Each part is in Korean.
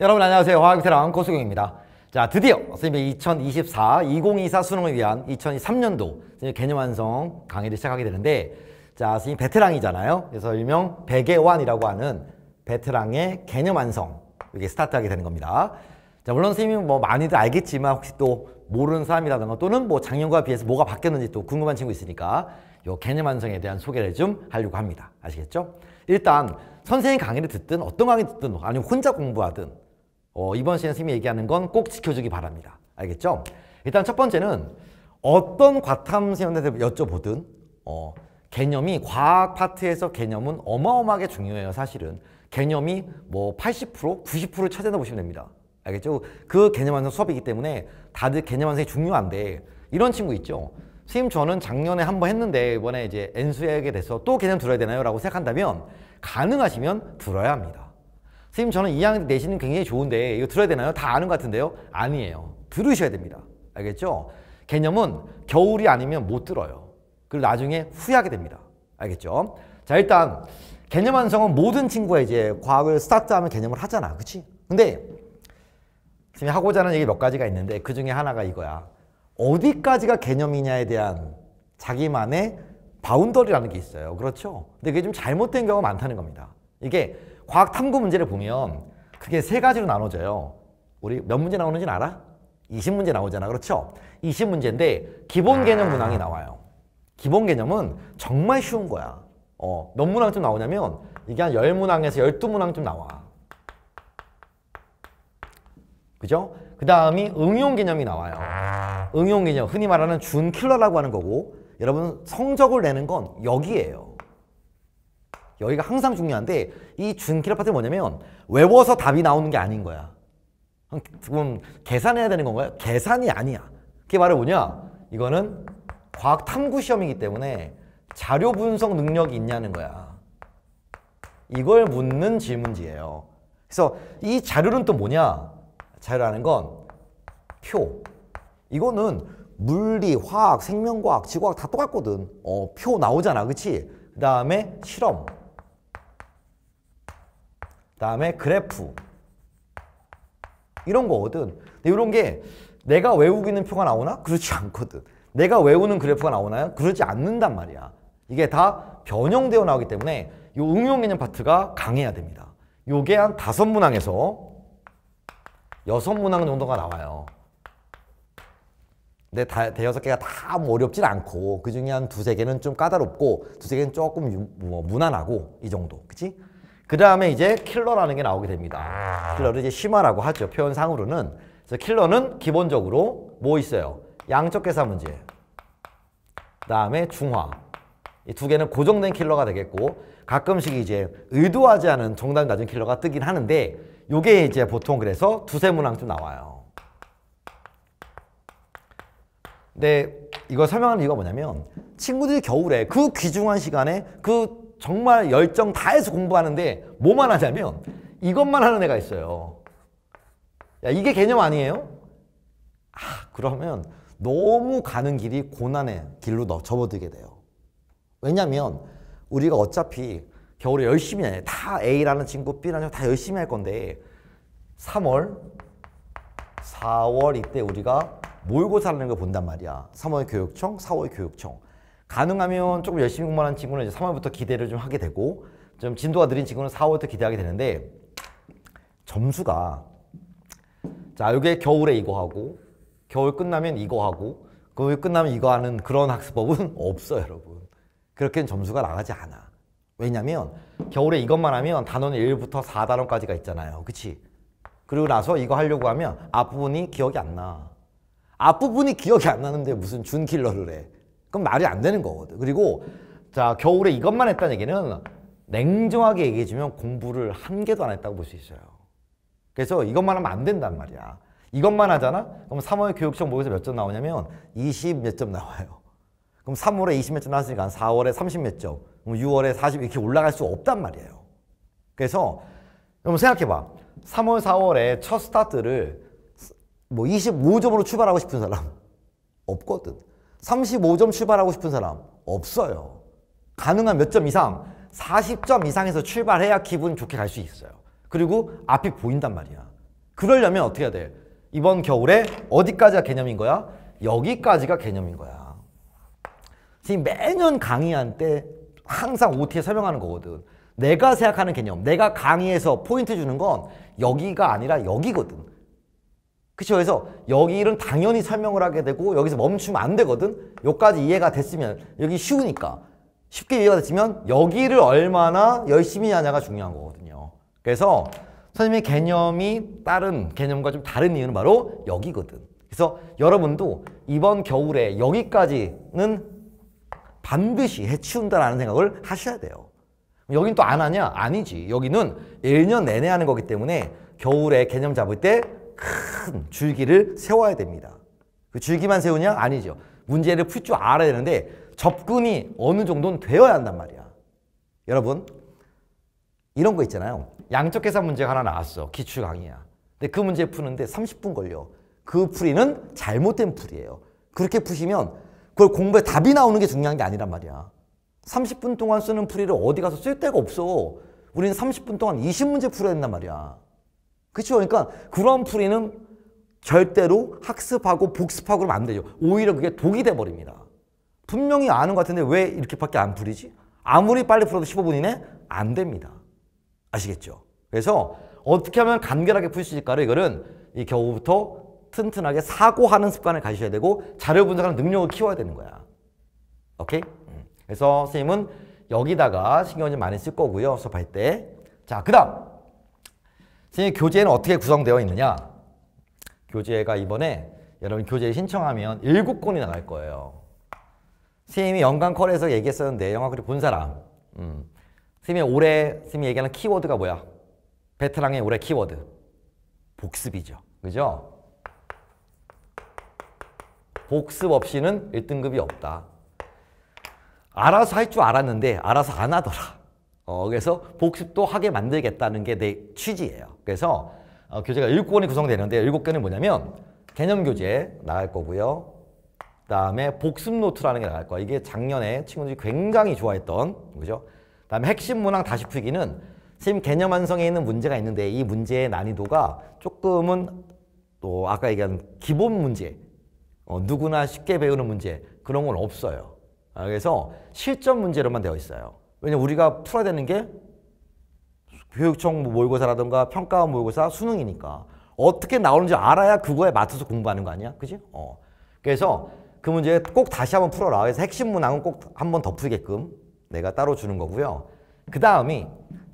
여러분 안녕하세요. 화학비테랑 고수경입니다. 자 드디어 선생님의 2024, 2024 수능을 위한 2023년도 개념 완성 강의를 시작하게 되는데 자 선생님 베테랑이잖아요. 그래서 일명 베개완이라고 하는 베테랑의 개념 완성 이게 스타트하게 되는 겁니다. 자 물론 선생님이뭐 많이들 알겠지만 혹시 또 모르는 사람이라든가 또는 뭐 작년과 비해서 뭐가 바뀌었는지 또 궁금한 친구 있으니까 요 개념 완성에 대한 소개를 좀 하려고 합니다. 아시겠죠? 일단 선생님 강의를 듣든 어떤 강의 듣든 아니면 혼자 공부하든 어, 이번 시간에 선생님이 얘기하는 건 꼭 지켜주기 바랍니다. 알겠죠? 일단 첫 번째는 어떤 과탐 시험에서 여쭤보든 어, 개념이 과학 파트에서 개념은 어마어마하게 중요해요 사실은 개념이 뭐80% 90%를 찾아다 보시면 됩니다 알겠죠? 그 개념 완성 수업이기 때문에 다들 개념 완성이 중요한데 이런 친구 있죠 선생님 저는 작년에 한번 했는데 이번에 이제 N수에 게돼서또 개념 들어야 되나요? 라고 생각한다면 가능하시면 들어야 합니다 선생님 저는 이양 내신은 굉장히 좋은데 이거 들어야 되나요? 다 아는 것 같은데요? 아니에요. 들으셔야 됩니다. 알겠죠? 개념은 겨울이 아니면 못 들어요. 그리고 나중에 후회하게 됩니다. 알겠죠? 자 일단 개념 완성은 모든 친구가 이제 과학을 스타트하면 개념을 하잖아. 그치? 근데 지금 하고자 하는 얘기 몇 가지가 있는데 그 중에 하나가 이거야. 어디까지가 개념이냐에 대한 자기만의 바운더리라는 게 있어요. 그렇죠? 근데 그게 좀 잘못된 경우가 많다는 겁니다. 이게 과학 탐구 문제를 보면 그게 세 가지로 나눠져요. 우리 몇 문제 나오는지 알아? 20문제 나오잖아. 그렇죠? 20문제인데 기본 아. 개념 문항이 나와요. 기본 개념은 정말 쉬운 거야. 어, 몇 문항쯤 나오냐면 이게 한 10문항에서 12문항쯤 나와. 그죠? 그 다음이 응용 개념이 나와요. 아. 응용 개념, 흔히 말하는 준킬러라고 하는 거고 여러분 성적을 내는 건 여기에요. 여기가 항상 중요한데 이 준키라 파트는 뭐냐면 외워서 답이 나오는 게 아닌 거야. 그럼 계산해야 되는 건가요? 계산이 아니야. 그게 말해 뭐냐? 이거는 과학 탐구 시험이기 때문에 자료 분석 능력이 있냐는 거야. 이걸 묻는 질문지예요. 그래서 이 자료는 또 뭐냐? 자료라는 건 표. 이거는 물리, 화학, 생명과학, 지구과학 다 똑같거든. 어, 표 나오잖아. 그치? 그 다음에 실험. 다음에 그래프 이런 거거든. 근데 이런 게 내가 외우고 있는 표가 나오나? 그렇지 않거든. 내가 외우는 그래프가 나오나요? 그렇지 않는단 말이야. 이게 다 변형되어 나오기 때문에 이 응용 개념 파트가 강해야 됩니다. 요게 한 다섯 문항에서 여섯 문항 정도가 나와요. 근데 다, 대여섯 개가 다뭐 어렵진 않고 그 중에 한 두 세 개는 좀 까다롭고 두 세 개는 조금 유, 뭐 무난하고 이 정도. 그치? 그 다음에 이제 킬러라는 게 나오게 됩니다. 아. 킬러를 이제 심화라고 하죠. 표현상으로는. 그래서 킬러는 기본적으로 뭐 있어요? 양적 계산 문제. 그 다음에 중화. 이 두 개는 고정된 킬러가 되겠고 가끔씩 이제 의도하지 않은 정답 낮은 킬러가 뜨긴 하는데 요게 이제 보통 그래서 두세 문항좀 나와요. 근데 이거 설명하는 이유가 뭐냐면 친구들이 겨울에 그 귀중한 시간에 그 정말 열정 다해서 공부하는데 뭐만 하냐면 이것만 하는 애가 있어요. 야, 이게 개념 아니에요? 아, 그러면 너무 가는 길이 고난의 길로 너 접어들게 돼요. 왜냐면 우리가 어차피 겨울에 열심히 해다 A라는 친구, B라는 친구 다 열심히 할 건데 3월, 4월 이때 우리가 몰고 사는 걸 본단 말이야. 3월 교육청, 4월 교육청. 가능하면 조금 열심히 공부하는 친구는 이제 3월부터 기대를 좀 하게 되고 좀 진도가 느린 친구는 4월부터 기대하게 되는데 점수가 자 이게 겨울에 이거 하고 겨울 끝나면 이거 하고 겨울 끝나면 이거 하는 그런 학습법은 없어요 여러분 그렇게는 점수가 나가지 않아 왜냐면 겨울에 이것만 하면 단원 1부터 4단원까지가 있잖아요 그치? 그리고 나서 이거 하려고 하면 앞부분이 기억이 안 나 앞부분이 기억이 안 나는데 무슨 준킬러를 해 그럼 말이 안 되는 거거든. 그리고 자 겨울에 이것만 했다는 얘기는 냉정하게 얘기해주면 공부를 한 개도 안 했다고 볼 수 있어요. 그래서 이것만 하면 안 된단 말이야. 이것만 하잖아? 그럼 3월 교육청 모의서 몇 점 나오냐면 20 몇 점 나와요. 그럼 3월에 20 몇 점 나왔으니까 4월에 30 몇 점, 그럼 6월에 40 이렇게 올라갈 수 없단 말이에요. 그래서 여러 생각해봐. 3월, 4월에 첫 스타트를 뭐 25점으로 출발하고 싶은 사람 없거든. 35점 출발하고 싶은 사람 없어요. 가능한 몇 점 이상 40점 이상에서 출발해야 기분 좋게 갈 수 있어요. 그리고 앞이 보인단 말이야. 그러려면 어떻게 해야 돼? 이번 겨울에 어디까지가 개념인 거야? 여기까지가 개념인 거야. 지금 매년 강의한 때 항상 OT에 설명하는 거거든. 내가 생각하는 개념, 내가 강의에서 포인트 주는 건 여기가 아니라 여기거든. 그쵸? 그래서 여기 일 당연히 설명을 하게 되고 여기서 멈추면 안 되거든? 여기까지 이해가 됐으면 여기 쉬우니까 쉽게 이해가 됐으면 여기를 얼마나 열심히 하냐가 중요한 거거든요. 그래서 선생님의 개념이 다른 개념과 좀 다른 이유는 바로 여기거든. 그래서 여러분도 이번 겨울에 여기까지는 반드시 해치운다라는 생각을 하셔야 돼요. 여긴 또 안 하냐? 아니지. 여기는 1년 내내 하는 거기 때문에 겨울에 개념 잡을 때큰 줄기를 세워야 됩니다. 그 줄기만 세우냐? 아니죠. 문제를 풀 줄 알아야 되는데 접근이 어느 정도는 되어야 한단 말이야. 여러분 이런 거 있잖아요. 양적 계산 문제가 하나 나왔어. 기출 강의야. 근데 그 문제 푸는데 30분 걸려. 그 풀이는 잘못된 풀이에요. 그렇게 푸시면 그걸 공부에 답이 나오는 게 중요한 게 아니란 말이야. 30분 동안 쓰는 풀이를 어디 가서 쓸 데가 없어. 우리는 30분 동안 20문제 풀어야 된단 말이야. 그렇죠? 그러니까 그런 풀이는 절대로 학습하고 복습하고 그면안 되죠. 오히려 그게 독이 돼버립니다. 분명히 아는 것 같은데 왜 이렇게밖에 안 풀이지? 아무리 빨리 풀어도 15분 이내 안 됩니다. 아시겠죠? 그래서 어떻게 하면 간결하게 풀 수 있을까를 이거는 이 겨우부터 튼튼하게 사고하는 습관을 가지셔야 되고 자료 분석하는 능력을 키워야 되는 거야. 오케이? 음. 그래서 선생님은 여기다가 신경을 좀 많이 쓸 거고요. 수업할 때. 자, 그 다음. 선생님 교재는 어떻게 구성되어 있느냐? 교재가 이번에 여러분 교재 신청하면 7권이 나갈 거예요. 선생님이 연간 컬에서 얘기했었는데 영화 그리 본 사람. 음. 선생님이 올해 선생님이 얘기하는 키워드가 뭐야? 베테랑의 올해 키워드. 복습이죠. 그죠? 복습 없이는 1등급이 없다. 알아서 할 줄 알았는데 알아서 안 하더라. 어, 그래서 복습도 하게 만들겠다는 게 내 취지예요. 그래서 어, 교재가 7권이 구성되는데 7개는 뭐냐면 개념 교재 나갈 거고요. 그다음에 복습 노트라는 게 나갈 거야. 이게 작년에 친구들이 굉장히 좋아했던 그죠? 그다음에 핵심 문항 다시 풀기는 선생님 개념 완성에 있는 문제가 있는데 이 문제의 난이도가 조금은 또 어, 아까 얘기한 기본 문제 어, 누구나 쉽게 배우는 문제 그런 건 없어요. 아, 그래서 실전 문제로만 되어 있어요. 왜냐 우리가 풀어야 되는 게 교육청 뭐 모의고사라든가 평가 모의고사 수능이니까 어떻게 나오는지 알아야 그거에 맞춰서 공부하는 거 아니야? 그지? 어. 그래서 그 문제 꼭 다시 한번 풀어라. 그래서 핵심 문항은 꼭한번더 풀게끔 내가 따로 주는 거고요. 그 다음이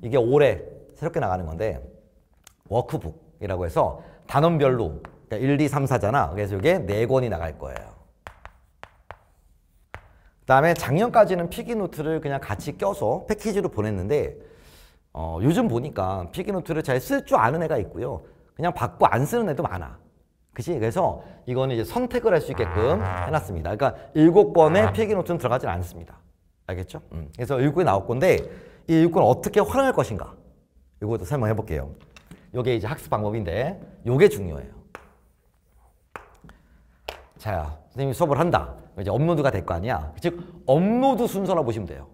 이게 올해 새롭게 나가는 건데 워크북이라고 해서 단원별로 그러니까 1, 2, 3, 4잖아. 그래서 이게 4권이 나갈 거예요. 다음에 작년까지는 피기노트를 그냥 같이 껴서 패키지로 보냈는데 어, 요즘 보니까 피기노트를 잘 쓸 줄 아는 애가 있고요. 그냥 받고 안 쓰는 애도 많아. 그치? 그래서 이거는 이제 선택을 할 수 있게끔 아. 해놨습니다. 그러니까 일곱 권의 필기노트는 아. 들어가진 않습니다. 알겠죠? 음. 그래서 일권이 나올 건데 이 일권 어떻게 활용할 것인가? 이것도 설명해 볼게요. 이게 이제 학습 방법인데 요게 중요해요. 자, 선생님이 수업을 한다. 이제 업로드가 될 거 아니야. 즉 업로드 순서라 고 보시면 돼요.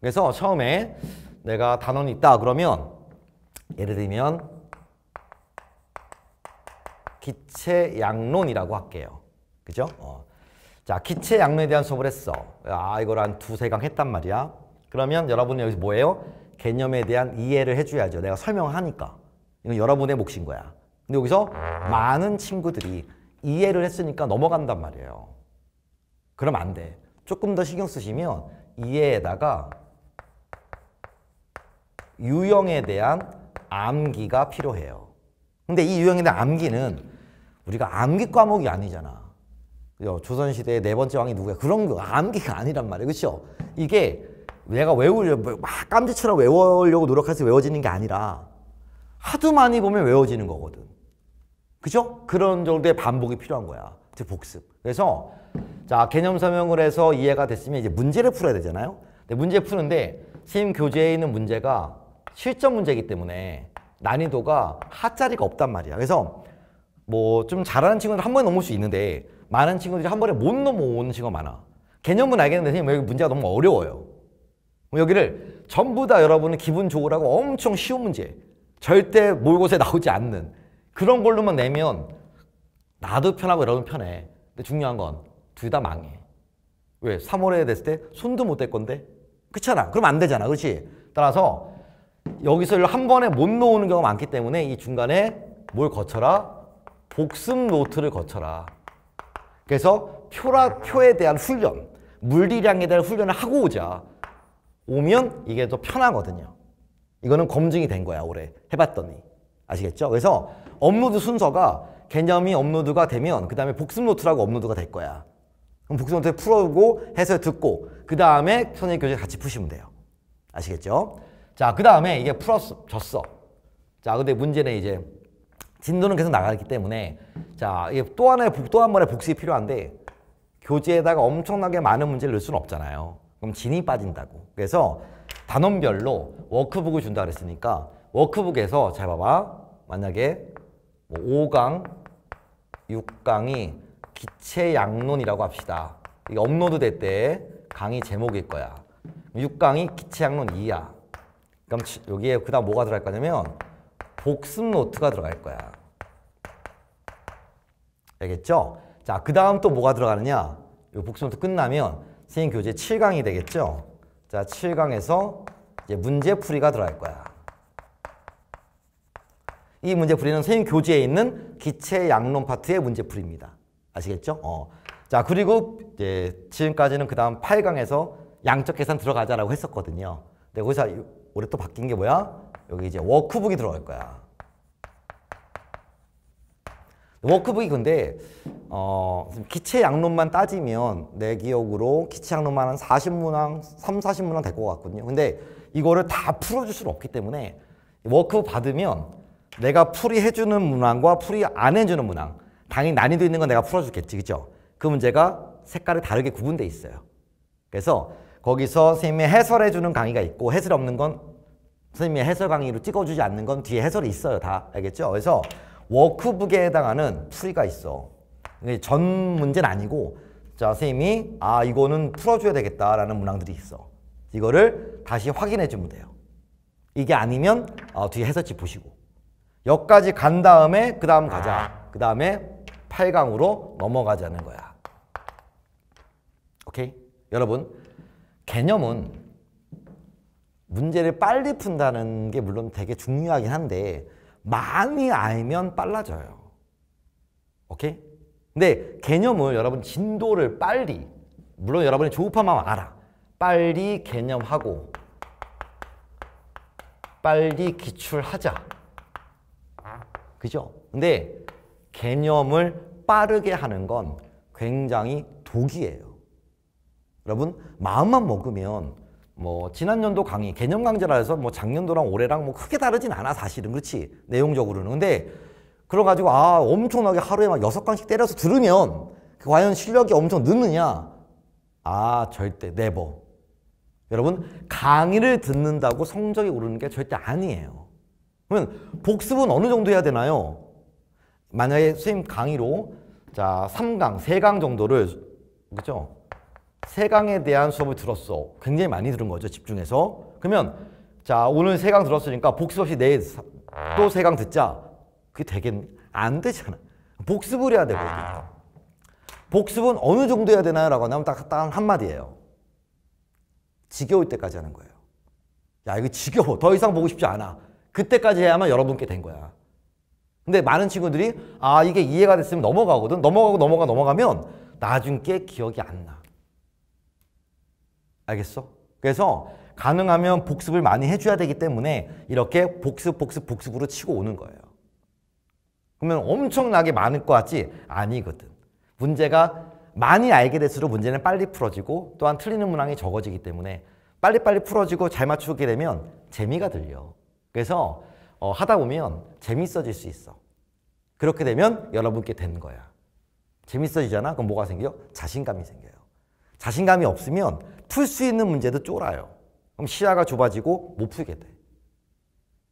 그래서 처음에 내가 단원이 있다 그러면 예를 들면 기체 양론이라고 할게요. 그죠? 어. 자, 기체 양론에 대한 수업을 했어. 아, 이걸 한 두세 강 했단 말이야. 그러면 여러분은 여기서 뭐예요? 개념에 대한 이해를 해줘야죠. 내가 설명하니까. 이건 여러분의 몫인 거야. 근데 여기서 많은 친구들이 이해를 했으니까 넘어간단 말이에요. 그럼 안 돼. 조금 더 신경 쓰시면 이에다가 유형에 대한 암기가 필요해요. 근데 이 유형에 대한 암기는 우리가 암기 과목이 아니잖아. 조선시대의 네 번째 왕이 누구야? 그런 거 암기가 아니란 말이에요. 그렇죠? 이게 내가 외우려고 뭐, 막 깜지처럼 외우려고 노력해서 외워지는 게 아니라 하도 많이 보면 외워지는 거거든. 그죠? 그런 정도의 반복이 필요한 거야. 즉 복습. 그래서 자, 개념 설명을 해서 이해가 됐으면 이제 문제를 풀어야 되잖아요. 근데 문제 푸는데 선생님 교재에 있는 문제가 실전 문제이기 때문에 난이도가 하짜리가 없단 말이야. 그래서 뭐 좀 잘하는 친구들 한 번에 넘을 수 있는데 많은 친구들이 한 번에 못 넘어오는 친구가 많아. 개념은 알겠는데 선생님 여기 문제가 너무 어려워요. 여기를 전부 다 여러분은 기분 좋으라고 엄청 쉬운 문제 절대 모의고사에 나오지 않는 그런 걸로만 내면 나도 편하고 여러분 편해. 근데 중요한 건 둘다 망해. 왜? 3월에 됐을 때 손도 못 댈 건데? 그렇잖아. 그럼 안 되잖아. 그렇지? 따라서 여기서 한 번에 못 놓는 경우가 많기 때문에 이 중간에 뭘 거쳐라? 복습 노트를 거쳐라. 그래서 표라, 표에 대한 훈련, 물리량에 대한 훈련을 하고 오자. 오면 이게 더 편하거든요. 이거는 검증이 된 거야, 올해. 해봤더니. 아시겠죠? 그래서 업로드 순서가 개념이 업로드가 되면 그 다음에 복습 노트라고 업로드가 될 거야. 그럼 복수노트 풀어보고 해설 듣고 그 다음에 선생님 교재 같이 푸시면 돼요. 아시겠죠? 자, 그 다음에 이게 풀었어, 졌어. 자, 근데 문제는 이제 진도는 계속 나가기 때문에 자, 이게 또 하나의 또한 번의 복습이 필요한데 교재에다가 엄청나게 많은 문제를 넣을 수는 없잖아요. 그럼 진이 빠진다고. 그래서 단원별로 워크북을 준다 그랬으니까 워크북에서 잘 봐봐. 만약에 뭐 5강, 6강이 기체 양론이라고 합시다. 이게 업로드 될 때 강의 제목일 거야. 6강이 빛의 양론 2야. 그럼 여기에 그 다음 뭐가 들어갈 거냐면 복습 노트가 들어갈 거야. 알겠죠? 자, 그 다음 또 뭐가 들어가느냐? 이 복습 노트 끝나면 선생님 교재 7강이 되겠죠? 자, 7강에서 이제 문제풀이가 들어갈 거야. 이 문제풀이는 선생님 교재에 있는 기체 양론 파트의 문제풀이입니다. 아시겠죠? 어. 자 그리고 이제 지금까지는 그 다음 8강에서 양적 계산 들어가자라고 했었거든요. 근데 거기서 올해 또 바뀐 게 뭐야? 여기 이제 워크북이 들어갈 거야. 워크북이 근데 어, 기체 양론만 따지면 내 기억으로 기체 양론만 한 40문항, 3, 40문항 될것 같거든요. 근데 이거를 다 풀어줄 수는 없기 때문에 워크북 받으면 내가 풀이 해주는 문항과 풀이 안 해주는 문항 당연히 난이도 있는 건 내가 풀어줬겠지, 그죠? 그 문제가 색깔이 다르게 구분돼 있어요. 그래서 거기서 선생님이 해설해주는 강의가 있고 해설 없는 건 선생님이 해설 강의로 찍어주지 않는 건 뒤에 해설이 있어요, 다. 알겠죠? 그래서 워크북에 해당하는 풀이가 있어. 전 문제는 아니고 자, 선생님이 아, 이거는 풀어줘야 되겠다라는 문항들이 있어. 이거를 다시 확인해 주면 돼요. 이게 아니면 어, 뒤에 해설지 보시고. 여기까지 간 다음에 그 다음 가자. 그 다음에 8강으로 넘어가자는 거야. 오케이? 여러분, 개념은 문제를 빨리 푼다는 게 물론 되게 중요하긴 한데 많이 알면 빨라져요. 오케이? 근데 개념을 여러분 진도를 빨리 물론 여러분이 조급함만 알아. 빨리 개념하고 빨리 기출하자. 그죠? 근데 개념을 빠르게 하는 건 굉장히 독이에요. 여러분 마음만 먹으면 뭐 지난 연도 강의 개념 강좌라 해서 뭐 작년도랑 올해랑 뭐 크게 다르진 않아 사실은 그렇지 내용적으로는 근데 그래가지고 아 엄청나게 하루에 막 여섯 강씩 때려서 들으면 그 과연 실력이 엄청 느느냐 아 절대 네버 여러분 강의를 듣는다고 성적이 오르는 게 절대 아니에요 그러면 복습은 어느 정도 해야 되나요? 만약에 선생님 강의로 자 3강, 3강 정도를 그죠? 3강에 대한 수업을 들었어. 굉장히 많이 들은 거죠. 집중해서. 그러면 자 오늘 3강 들었으니까 복습 없이 내일 또 3강 듣자. 그게 되긴안 되잖아. 복습을 해야 되거든요. 복습은 어느 정도 해야 되나요? 라고 하면 딱, 딱 한마디예요. 지겨울 때까지 하는 거예요. 야 이거 지겨워. 더 이상 보고 싶지 않아. 그때까지 해야만 여러분께 된 거야. 근데 많은 친구들이 아 이게 이해가 됐으면 넘어가거든. 넘어가고 넘어가 넘어가면 나중에 기억이 안 나. 알겠어? 그래서 가능하면 복습을 많이 해줘야 되기 때문에 이렇게 복습 복습 복습으로 치고 오는 거예요. 그러면 엄청나게 많을 것 같지? 아니거든. 문제가 많이 알게 될수록 문제는 빨리 풀어지고 또한 틀리는 문항이 적어지기 때문에 빨리빨리 풀어지고 잘 맞추게 되면 재미가 들려. 그래서 어, 하다 보면 재밌어질 수 있어. 그렇게 되면 여러분께 된 거야. 재밌어지잖아? 그럼 뭐가 생겨? 자신감이 생겨요. 자신감이 없으면 풀 수 있는 문제도 쫄아요. 그럼 시야가 좁아지고 못 풀게 돼.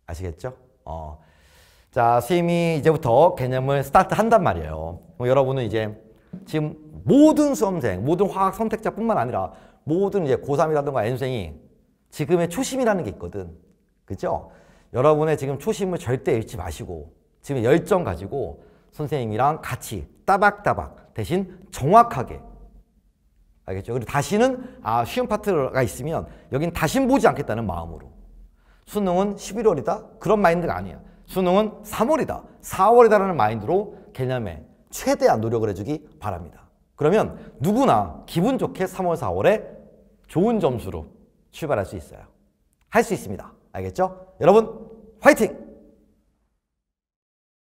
아시겠죠? 어. 자, 수임이 이제부터 개념을 스타트 한단 말이에요. 여러분은 이제 지금 모든 수험생, 모든 화학 선택자뿐만 아니라 모든 이제 고3이라든가 N생이 지금의 초심이라는 게 있거든. 그죠? 여러분의 지금 초심을 절대 잃지 마시고 지금 열정 가지고 선생님이랑 같이 따박따박 대신 정확하게 알겠죠? 그리고 다시는 아 쉬운 파트가 있으면 여긴 다신 보지 않겠다는 마음으로 수능은 11월이다? 그런 마인드가 아니야 수능은 3월이다 4월이다라는 마인드로 개념에 최대한 노력을 해주기 바랍니다 그러면 누구나 기분 좋게 3월 4월에 좋은 점수로 출발할 수 있어요 할 수 있습니다 알겠죠? 여러분 화이팅!